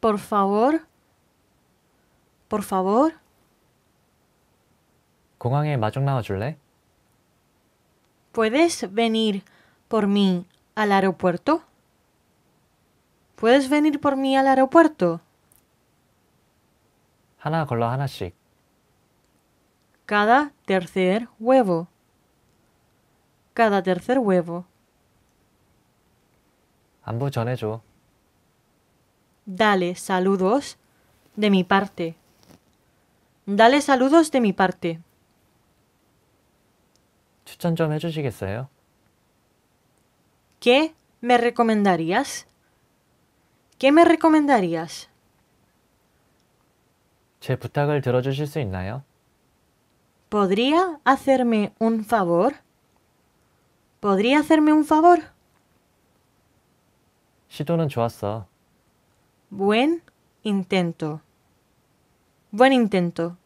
Por favor. Por favor. ¿Puedes venir por mí al aeropuerto? ¿Puedes venir por mí al aeropuerto? Cada tercer huevo. Cada tercer huevo. Dale saludos de mi parte. Dale saludos de mi parte. ¿Qué me recomendarías? ¿Qué me recomendarías? ¿Podría hacerme un favor? ¿Podría hacerme un favor? 시도는 좋았어. Buen intento. Buen intento.